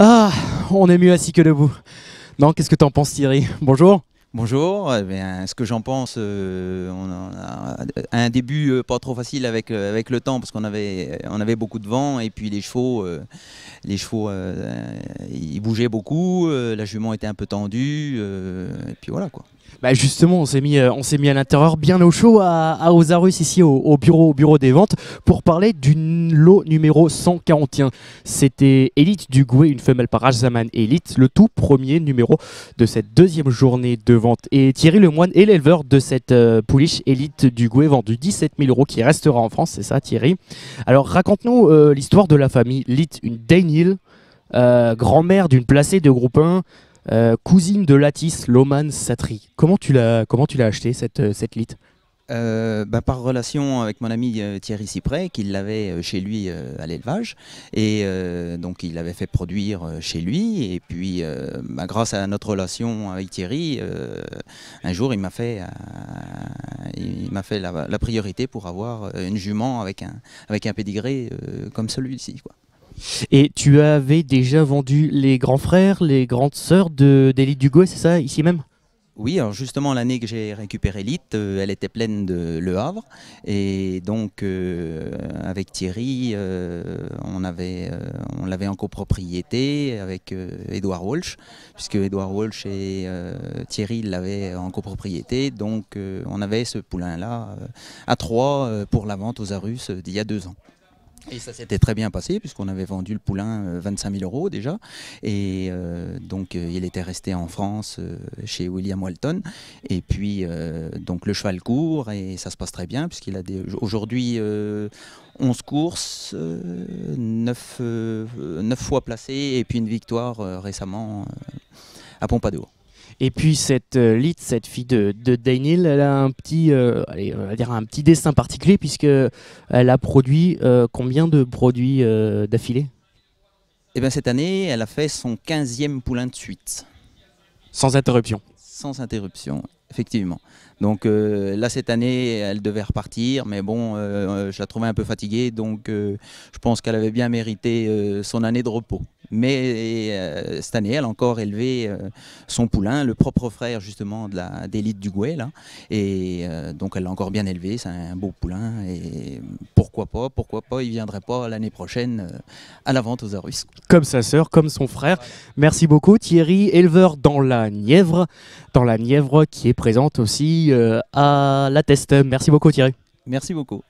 Ah, on est mieux assis que debout. Non, qu'est-ce que tu en penses Thierry Bonjour. Bonjour, eh bien, ce que j'en pense, euh, on a un début euh, pas trop facile avec, euh, avec le temps parce qu'on avait, on avait beaucoup de vent et puis les chevaux, les chevaux ils bougeaient beaucoup, la jument était un peu tendue et puis voilà quoi. Bah, justement, on s'est mis, euh, on s'est mis à l'intérieur, bien au chaud, à, Osarus, ici au, bureau, au bureau des ventes, pour parler du lot numéro 141. C'était Elite du Goué, une femelle par Zaman Elite, le tout premier numéro de cette deuxième journée de vente. Et Thierry Lemoine est l'éleveur de cette euh, pouliche Elite du Goué, vendue 17 000 euros, qui restera en France, c'est ça Thierry Alors raconte-nous euh, l'histoire de la famille Elite, une Dainil, grand-mère d'une placée de groupe 1, euh, cousine de Latis Loman Satri. Comment tu l'as comment tu l'as acheté cette euh, cette euh, bah, par relation avec mon ami Thierry Cyprès, qui l'avait chez lui à l'élevage. Et donc, il l'avait fait produire chez lui. Et puis, bah, grâce à notre relation avec Thierry, un jour, il m'a fait, il m'a fait la, priorité pour avoir une jument avec un, avec un pédigré comme celui-ci. Et tu avais déjà vendu les grands frères, les grandes sœurs du Dugo, c'est ça, ici même oui, alors justement, l'année que j'ai récupéré Elite, euh, elle était pleine de Le Havre. Et donc, euh, avec Thierry, euh, on, on l'avait en copropriété avec Edouard Walsh, puisque Edouard Walsh et Thierry l'avaient en copropriété. Donc, on avait ce poulain-là à trois pour la vente aux Arus d'il y a deux ans. Et ça s'était très bien passé puisqu'on avait vendu le poulain 25 euh, 000 euros déjà. Et euh, donc euh, il était resté en France chez William Walton. Et puis donc le cheval court et ça se passe très bien puisqu'il a aujourd'hui 11 courses, 9, 9, fois placé et puis une victoire récemment à Pompadour. Et puis cette euh, Lit, cette fille de, Daniel, elle a un petit, euh, dire un petit dessin particulier puisque elle a produit euh, combien de produits d'affilée Eh bien cette année, elle a fait son 15e poulain de suite. Sans interruption. Sans interruption, effectivement. Donc là, cette année, elle devait repartir, mais bon, je la trouvais un peu fatiguée, donc je pense qu'elle avait bien mérité son année de repos. Mais euh, cette année, elle a encore élevé euh, son poulain, le propre frère justement de la d'élite du Gouet. Et euh, donc elle l'a encore bien élevé, c'est un beau poulain. Et pourquoi pas, pourquoi pas, il viendrait pas l'année prochaine à la vente aux Arus. Comme sa sœur, comme son frère. Merci beaucoup Thierry, éleveur dans la Nièvre, dans la Nièvre qui est présente aussi à la Teste. Merci beaucoup Thierry. Merci beaucoup.